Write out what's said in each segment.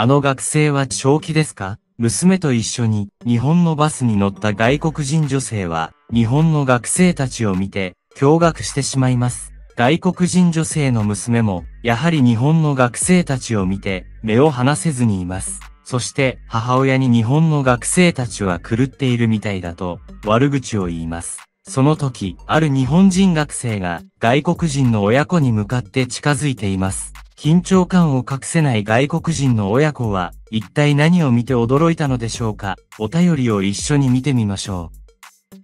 あの学生は正気ですか娘と一緒に日本のバスに乗った外国人女性は日本の学生たちを見て驚愕してしまいます。外国人女性の娘もやはり日本の学生たちを見て目を離せずにいます。そして母親に日本の学生たちは狂っているみたいだと悪口を言います。その時、ある日本人学生が外国人の親子に向かって近づいています。緊張感を隠せない外国人の親子は、一体何を見て驚いたのでしょうかお便りを一緒に見てみましょう。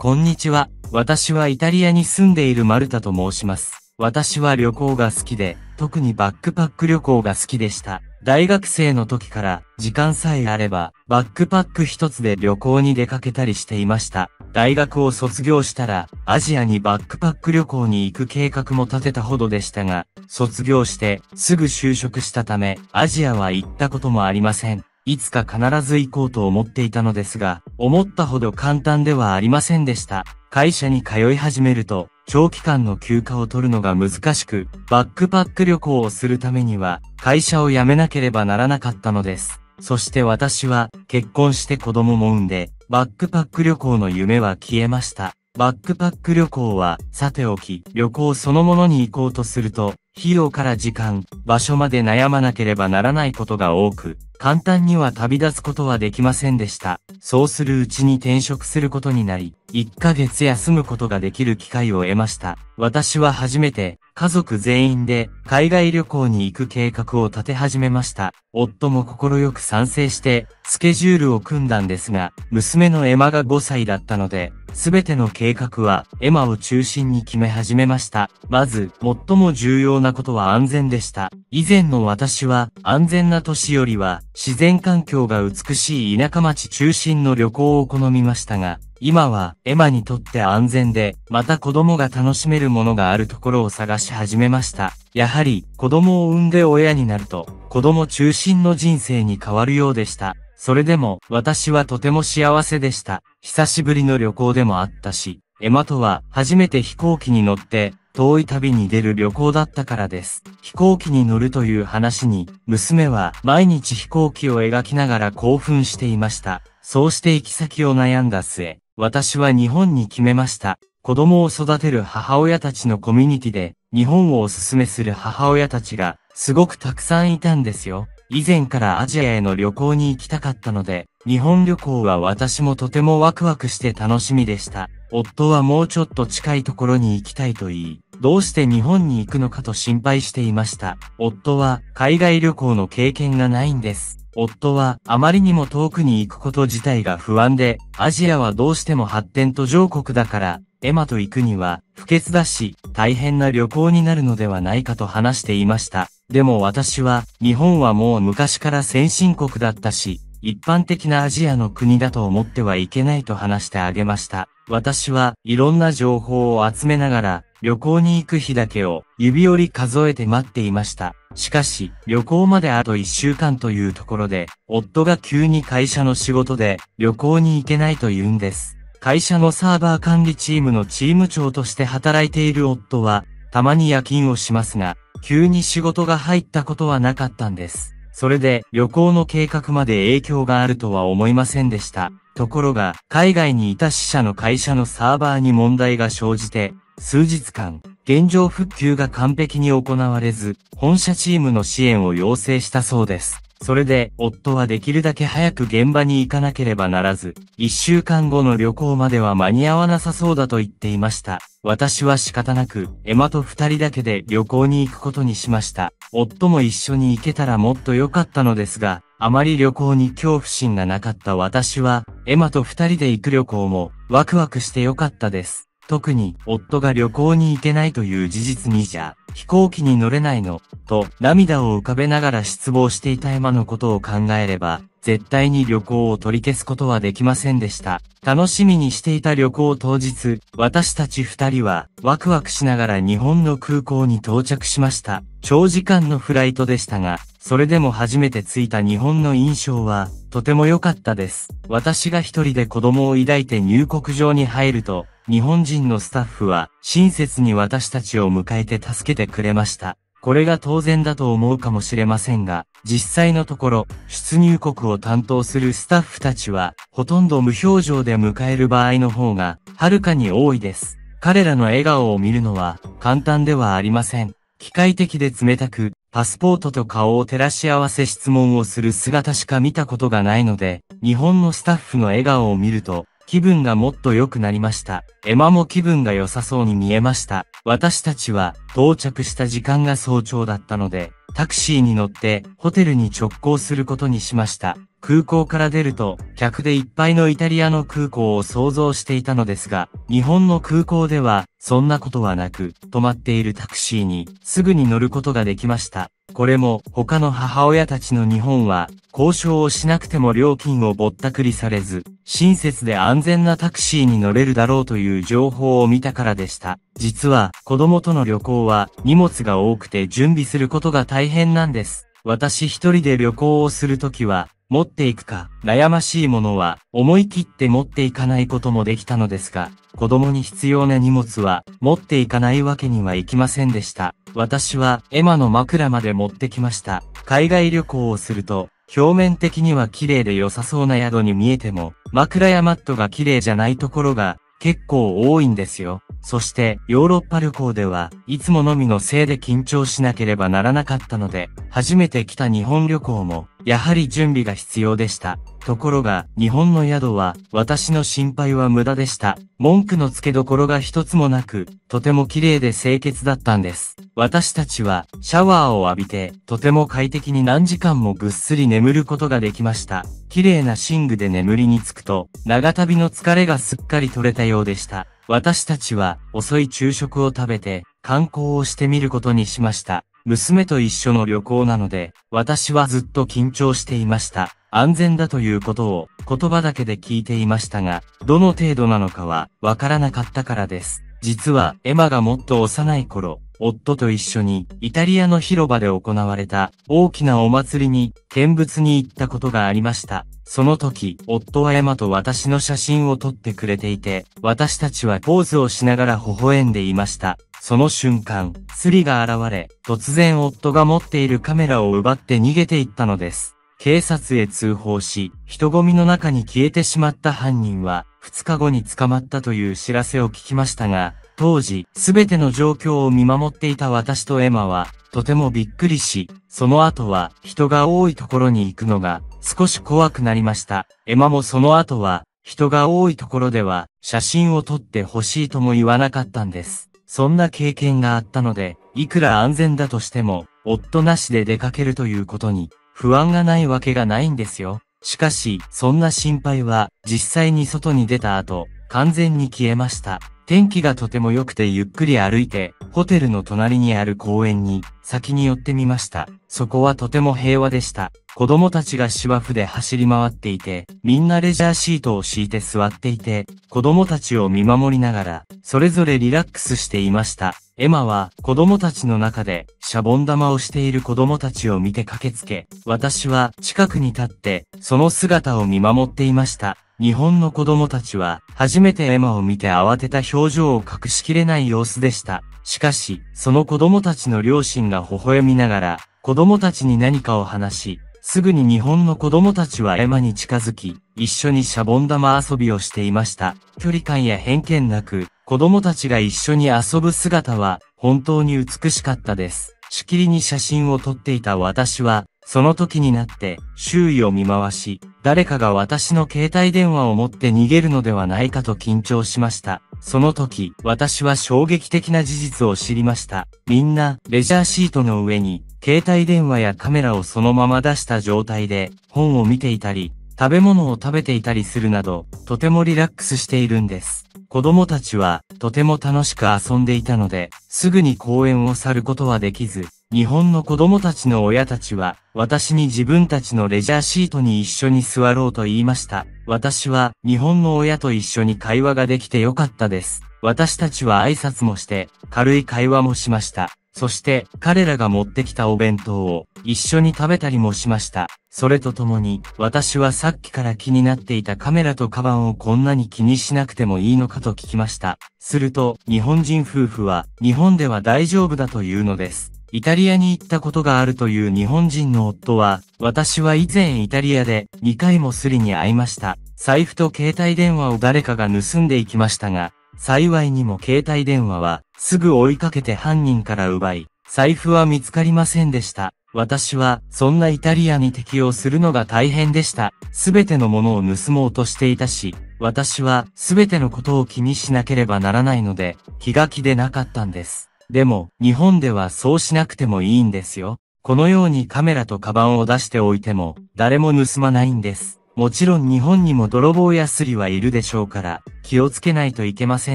こんにちは。私はイタリアに住んでいるマルタと申します。私は旅行が好きで、特にバックパック旅行が好きでした。大学生の時から、時間さえあれば、バックパック一つで旅行に出かけたりしていました。大学を卒業したら、アジアにバックパック旅行に行く計画も立てたほどでしたが、卒業して、すぐ就職したため、アジアは行ったこともありません。いつか必ず行こうと思っていたのですが、思ったほど簡単ではありませんでした。会社に通い始めると、長期間の休暇を取るのが難しく、バックパック旅行をするためには、会社を辞めなければならなかったのです。そして私は結婚して子供も産んで、バックパック旅行の夢は消えました。バックパック旅行は、さておき、旅行そのものに行こうとすると、費用から時間、場所まで悩まなければならないことが多く、簡単には旅立つことはできませんでした。そうするうちに転職することになり、1ヶ月休むことができる機会を得ました。私は初めて、家族全員で海外旅行に行く計画を立て始めました。夫も快く賛成して、スケジュールを組んだんですが、娘のエマが5歳だったので、すべての計画はエマを中心に決め始めました。まず、最も重要ななことは安全でした。以前の私は、安全な都市よりは、自然環境が美しい田舎町中心の旅行を好みましたが、今は、エマにとって安全で、また子供が楽しめるものがあるところを探し始めました。やはり、子供を産んで親になると、子供中心の人生に変わるようでした。それでも、私はとても幸せでした。久しぶりの旅行でもあったし、エマとは初めて飛行機に乗って遠い旅に出る旅行だったからです。飛行機に乗るという話に、娘は毎日飛行機を描きながら興奮していました。そうして行き先を悩んだ末、私は日本に決めました。子供を育てる母親たちのコミュニティで、日本をおすすめする母親たちが、すごくたくさんいたんですよ。以前からアジアへの旅行に行きたかったので、日本旅行は私もとてもワクワクして楽しみでした。夫はもうちょっと近いところに行きたいと言い、どうして日本に行くのかと心配していました。夫は海外旅行の経験がないんです。夫はあまりにも遠くに行くこと自体が不安で、アジアはどうしても発展途上国だから、エマと行くには不潔だし、大変な旅行になるのではないかと話していました。でも私は、日本はもう昔から先進国だったし、一般的なアジアの国だと思ってはいけないと話してあげました。私はいろんな情報を集めながら、旅行に行く日だけを指折り数えて待っていました。しかし、旅行まであと一週間というところで、夫が急に会社の仕事で旅行に行けないと言うんです。会社のサーバー管理チームのチーム長として働いている夫は、たまに夜勤をしますが、急に仕事が入ったことはなかったんです。それで旅行の計画まで影響があるとは思いませんでした。ところが、海外にいた死者の会社のサーバーに問題が生じて、数日間、現状復旧が完璧に行われず、本社チームの支援を要請したそうです。それで、夫はできるだけ早く現場に行かなければならず、一週間後の旅行までは間に合わなさそうだと言っていました。私は仕方なく、エマと二人だけで旅行に行くことにしました。夫も一緒に行けたらもっと良かったのですが、あまり旅行に恐怖心がなかった私は、エマと二人で行く旅行も、ワクワクして良かったです。特に、夫が旅行に行けないという事実にじゃ、飛行機に乗れないの、と、涙を浮かべながら失望していたエマのことを考えれば、絶対に旅行を取り消すことはできませんでした。楽しみにしていた旅行当日、私たち二人は、ワクワクしながら日本の空港に到着しました。長時間のフライトでしたが、それでも初めて着いた日本の印象は、とても良かったです。私が一人で子供を抱いて入国場に入ると、日本人のスタッフは親切に私たちを迎えて助けてくれました。これが当然だと思うかもしれませんが、実際のところ、出入国を担当するスタッフたちは、ほとんど無表情で迎える場合の方が、はるかに多いです。彼らの笑顔を見るのは、簡単ではありません。機械的で冷たく、パスポートと顔を照らし合わせ質問をする姿しか見たことがないので、日本のスタッフの笑顔を見ると、気分がもっと良くなりました。エマも気分が良さそうに見えました。私たちは到着した時間が早朝だったので、タクシーに乗ってホテルに直行することにしました。空港から出ると、客でいっぱいのイタリアの空港を想像していたのですが、日本の空港では、そんなことはなく、止まっているタクシーに、すぐに乗ることができました。これも、他の母親たちの日本は、交渉をしなくても料金をぼったくりされず、親切で安全なタクシーに乗れるだろうという情報を見たからでした。実は、子供との旅行は、荷物が多くて準備することが大変なんです。私一人で旅行をするときは、持っていくか、悩ましいものは、思い切って持っていかないこともできたのですが、子供に必要な荷物は、持っていかないわけにはいきませんでした。私は、エマの枕まで持ってきました。海外旅行をすると、表面的には綺麗で良さそうな宿に見えても、枕やマットが綺麗じゃないところが、結構多いんですよ。そしてヨーロッパ旅行ではいつものみのせいで緊張しなければならなかったので、初めて来た日本旅行もやはり準備が必要でした。ところが、日本の宿は、私の心配は無駄でした。文句の付けどころが一つもなく、とても綺麗で清潔だったんです。私たちは、シャワーを浴びて、とても快適に何時間もぐっすり眠ることができました。綺麗な寝具で眠りにつくと、長旅の疲れがすっかり取れたようでした。私たちは遅い昼食を食べて観光をしてみることにしました。娘と一緒の旅行なので、私はずっと緊張していました。安全だということを言葉だけで聞いていましたが、どの程度なのかはわからなかったからです。実は、エマがもっと幼い頃、夫と一緒にイタリアの広場で行われた大きなお祭りに見物に行ったことがありました。その時、夫は山と私の写真を撮ってくれていて、私たちはポーズをしながら微笑んでいました。その瞬間、スリが現れ、突然夫が持っているカメラを奪って逃げていったのです。警察へ通報し、人混みの中に消えてしまった犯人は、2日後に捕まったという知らせを聞きましたが、当時、すべての状況を見守っていた私とエマは、とてもびっくりし、その後は人が多いところに行くのが少し怖くなりました。エマもその後は、人が多いところでは、写真を撮ってほしいとも言わなかったんです。そんな経験があったので、いくら安全だとしても、夫なしで出かけるということに、不安がないわけがないんですよ。しかし、そんな心配は、実際に外に出た後、完全に消えました。天気がとても良くてゆっくり歩いて、ホテルの隣にある公園に先に寄ってみました。そこはとても平和でした。子供たちが芝生で走り回っていて、みんなレジャーシートを敷いて座っていて、子供たちを見守りながら、それぞれリラックスしていました。エマは子供たちの中でシャボン玉をしている子供たちを見て駆けつけ、私は近くに立ってその姿を見守っていました。日本の子供たちは、初めてエマを見て慌てた表情を隠しきれない様子でした。しかし、その子供たちの両親が微笑みながら、子供たちに何かを話し、すぐに日本の子供たちはエマに近づき、一緒にシャボン玉遊びをしていました。距離感や偏見なく、子供たちが一緒に遊ぶ姿は、本当に美しかったです。しきりに写真を撮っていた私は、その時になって周囲を見回し、誰かが私の携帯電話を持って逃げるのではないかと緊張しました。その時、私は衝撃的な事実を知りました。みんな、レジャーシートの上に、携帯電話やカメラをそのまま出した状態で、本を見ていたり、食べ物を食べていたりするなど、とてもリラックスしているんです。子供たちは、とても楽しく遊んでいたので、すぐに公園を去ることはできず、日本の子供たちの親たちは、私に自分たちのレジャーシートに一緒に座ろうと言いました。私は、日本の親と一緒に会話ができてよかったです。私たちは挨拶もして、軽い会話もしました。そして、彼らが持ってきたお弁当を、一緒に食べたりもしました。それとともに、私はさっきから気になっていたカメラとカバンをこんなに気にしなくてもいいのかと聞きました。すると、日本人夫婦は、日本では大丈夫だというのです。イタリアに行ったことがあるという日本人の夫は、私は以前イタリアで2回もスリに会いました。財布と携帯電話を誰かが盗んでいきましたが、幸いにも携帯電話はすぐ追いかけて犯人から奪い、財布は見つかりませんでした。私は、そんなイタリアに適応するのが大変でした。すべてのものを盗もうとしていたし、私は、すべてのことを気にしなければならないので、気が気でなかったんです。でも、日本ではそうしなくてもいいんですよ。このようにカメラとカバンを出しておいても、誰も盗まないんです。もちろん日本にも泥棒やスリはいるでしょうから、気をつけないといけませ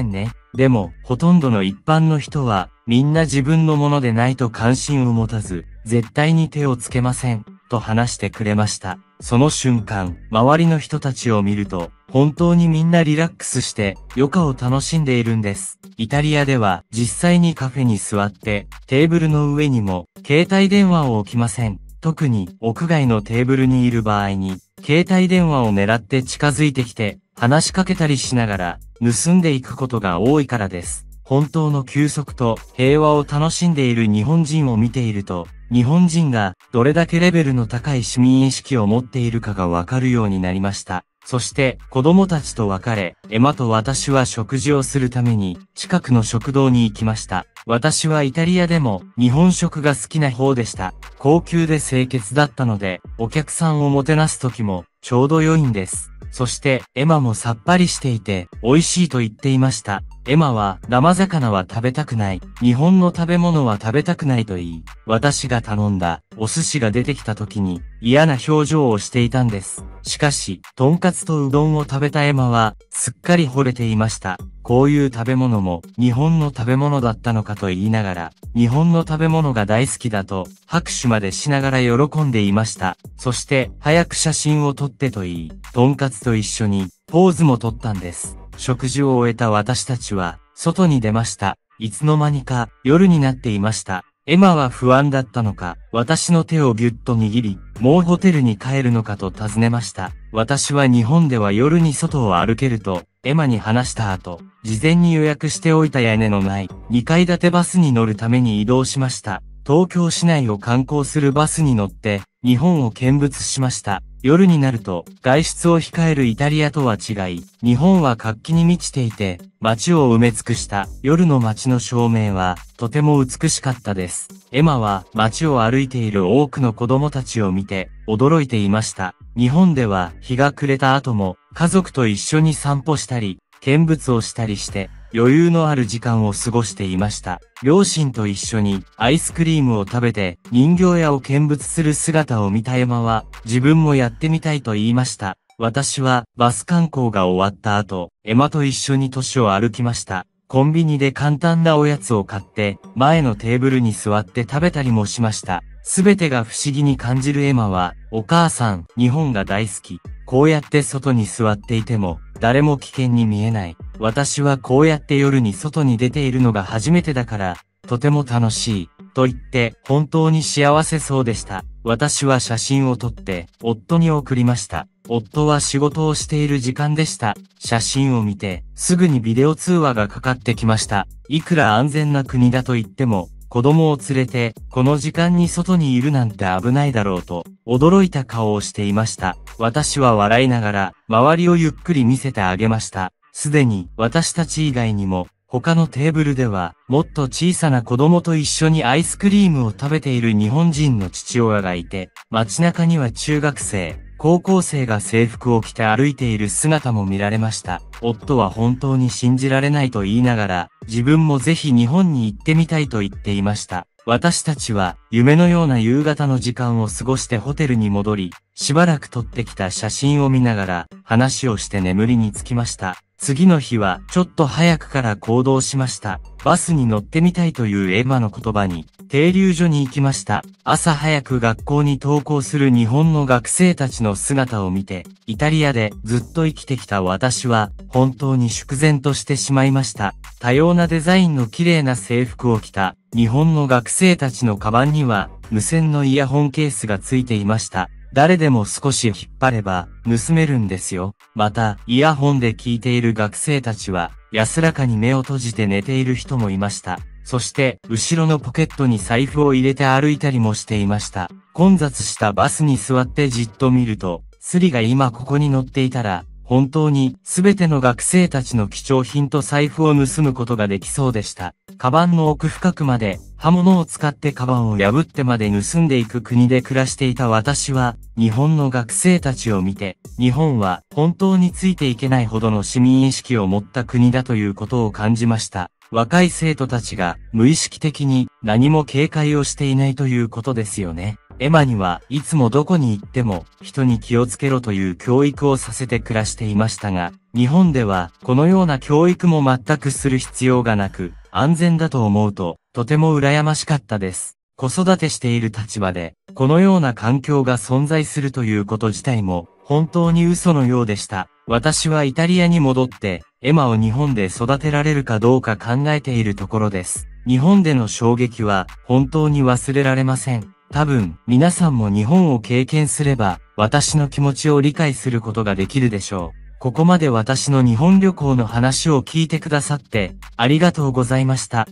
んね。でも、ほとんどの一般の人は、みんな自分のものでないと関心を持たず、絶対に手をつけません、と話してくれました。その瞬間、周りの人たちを見ると、本当にみんなリラックスして余暇を楽しんでいるんです。イタリアでは実際にカフェに座ってテーブルの上にも携帯電話を置きません。特に屋外のテーブルにいる場合に携帯電話を狙って近づいてきて話しかけたりしながら盗んでいくことが多いからです。本当の休息と平和を楽しんでいる日本人を見ていると日本人がどれだけレベルの高い市民意識を持っているかがわかるようになりました。そして子供たちと別れ、エマと私は食事をするために近くの食堂に行きました。私はイタリアでも日本食が好きな方でした。高級で清潔だったので、お客さんをもてなす時もちょうど良いんです。そしてエマもさっぱりしていて美味しいと言っていました。エマは、生魚は食べたくない。日本の食べ物は食べたくないと言い、私が頼んだ、お寿司が出てきた時に、嫌な表情をしていたんです。しかし、とんかつとうどんを食べたエマは、すっかり惚れていました。こういう食べ物も、日本の食べ物だったのかと言いながら、日本の食べ物が大好きだと、拍手までしながら喜んでいました。そして、早く写真を撮ってと言い、とんかつと一緒に、ポーズも撮ったんです。食事を終えた私たちは、外に出ました。いつの間にか、夜になっていました。エマは不安だったのか、私の手をぎゅっと握り、もうホテルに帰るのかと尋ねました。私は日本では夜に外を歩けると、エマに話した後、事前に予約しておいた屋根のない2階建てバスに乗るために移動しました。東京市内を観光するバスに乗って、日本を見物しました。夜になると外出を控えるイタリアとは違い、日本は活気に満ちていて、街を埋め尽くした夜の街の照明はとても美しかったです。エマは街を歩いている多くの子供たちを見て驚いていました。日本では日が暮れた後も家族と一緒に散歩したり、見物をしたりして余裕のある時間を過ごしていました。両親と一緒にアイスクリームを食べて人形屋を見物する姿を見た山は自分もやってみたいと言いました。私はバス観光が終わった後、エマと一緒に都市を歩きました。コンビニで簡単なおやつを買って、前のテーブルに座って食べたりもしました。すべてが不思議に感じるエマは、お母さん、日本が大好き。こうやって外に座っていても、誰も危険に見えない。私はこうやって夜に外に出ているのが初めてだから、とても楽しい、と言って、本当に幸せそうでした。私は写真を撮って、夫に送りました。夫は仕事をしている時間でした。写真を見て、すぐにビデオ通話がかかってきました。いくら安全な国だと言っても、子供を連れて、この時間に外にいるなんて危ないだろうと、驚いた顔をしていました。私は笑いながら、周りをゆっくり見せてあげました。すでに私たち以外にも他のテーブルではもっと小さな子供と一緒にアイスクリームを食べている日本人の父親がいて、街中には中学生、高校生が制服を着て歩いている姿も見られました。夫は本当に信じられないと言いながら、自分もぜひ日本に行ってみたいと言っていました。私たちは夢のような夕方の時間を過ごしてホテルに戻り、しばらく撮ってきた写真を見ながら話をして眠りにつきました。次の日はちょっと早くから行動しました。バスに乗ってみたいというエマの言葉に、停留所に行きました。朝早く学校に登校する日本の学生たちの姿を見て、イタリアでずっと生きてきた私は、本当に祝然としてしまいました。多様なデザインの綺麗な制服を着た、日本の学生たちのカバンには、無線のイヤホンケースがついていました。誰でも少し引っ張れば、盗めるんですよ。また、イヤホンで聞いている学生たちは、安らかに目を閉じて寝ている人もいました。そして、後ろのポケットに財布を入れて歩いたりもしていました。混雑したバスに座ってじっと見ると、スリが今ここに乗っていたら、本当に、すべての学生たちの貴重品と財布を盗むことができそうでした。カバンの奥深くまで、刃物を使ってカバンを破ってまで盗んでいく国で暮らしていた私は、日本の学生たちを見て、日本は本当についていけないほどの市民意識を持った国だということを感じました。若い生徒たちが無意識的に何も警戒をしていないということですよね。エマにはいつもどこに行っても人に気をつけろという教育をさせて暮らしていましたが、日本ではこのような教育も全くする必要がなく、安全だと思うと、とても羨ましかったです。子育てしている立場で、このような環境が存在するということ自体も、本当に嘘のようでした。私はイタリアに戻って、エマを日本で育てられるかどうか考えているところです。日本での衝撃は、本当に忘れられません。多分、皆さんも日本を経験すれば、私の気持ちを理解することができるでしょう。ここまで私の日本旅行の話を聞いてくださって、ありがとうございました。